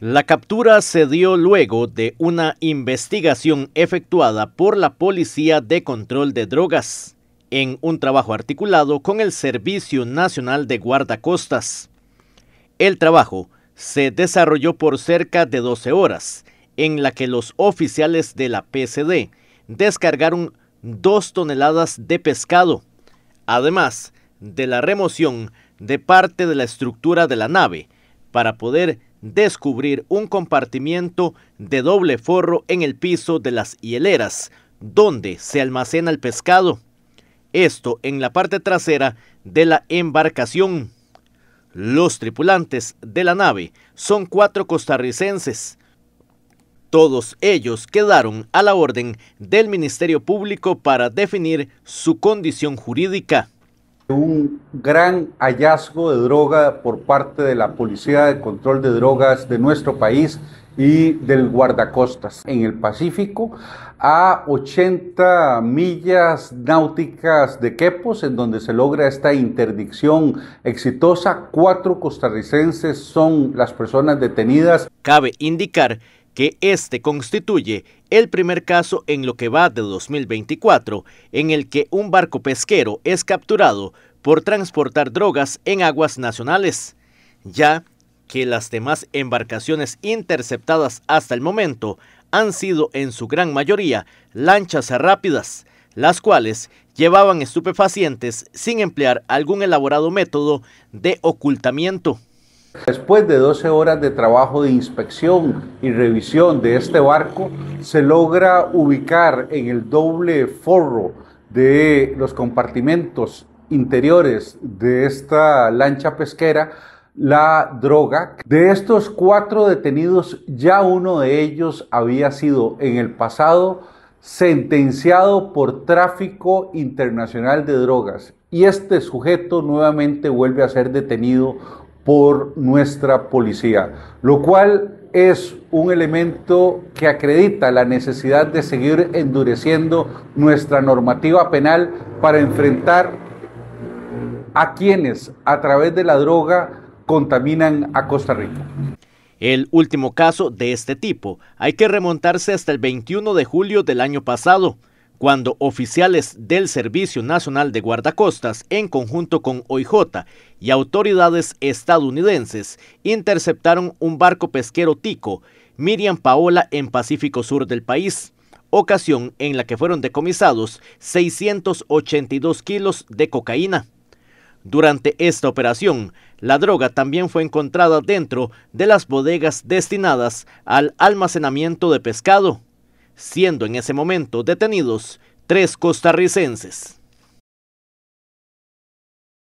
La captura se dio luego de una investigación efectuada por la Policía de Control de Drogas, en un trabajo articulado con el Servicio Nacional de Guardacostas. El trabajo se desarrolló por cerca de 12 horas, en la que los oficiales de la PCD descargaron dos toneladas de pescado, además de la remoción de parte de la estructura de la nave, para poder descubrir un compartimiento de doble forro en el piso de las hieleras, donde se almacena el pescado. Esto en la parte trasera de la embarcación. Los tripulantes de la nave son cuatro costarricenses. Todos ellos quedaron a la orden del Ministerio Público para definir su condición jurídica un gran hallazgo de droga por parte de la Policía de Control de Drogas de nuestro país y del guardacostas en el Pacífico a 80 millas náuticas de Quepos en donde se logra esta interdicción exitosa. Cuatro costarricenses son las personas detenidas. Cabe indicar que este constituye el primer caso en lo que va de 2024 en el que un barco pesquero es capturado por transportar drogas en aguas nacionales, ya que las demás embarcaciones interceptadas hasta el momento han sido en su gran mayoría lanchas rápidas, las cuales llevaban estupefacientes sin emplear algún elaborado método de ocultamiento. Después de 12 horas de trabajo de inspección y revisión de este barco, se logra ubicar en el doble forro de los compartimentos interiores de esta lancha pesquera la droga. De estos cuatro detenidos, ya uno de ellos había sido en el pasado sentenciado por tráfico internacional de drogas y este sujeto nuevamente vuelve a ser detenido por nuestra policía, lo cual es un elemento que acredita la necesidad de seguir endureciendo nuestra normativa penal para enfrentar a quienes a través de la droga contaminan a Costa Rica. El último caso de este tipo hay que remontarse hasta el 21 de julio del año pasado, cuando oficiales del Servicio Nacional de Guardacostas, en conjunto con OIJ y autoridades estadounidenses, interceptaron un barco pesquero tico, Miriam Paola, en Pacífico Sur del país, ocasión en la que fueron decomisados 682 kilos de cocaína. Durante esta operación, la droga también fue encontrada dentro de las bodegas destinadas al almacenamiento de pescado siendo en ese momento detenidos tres costarricenses.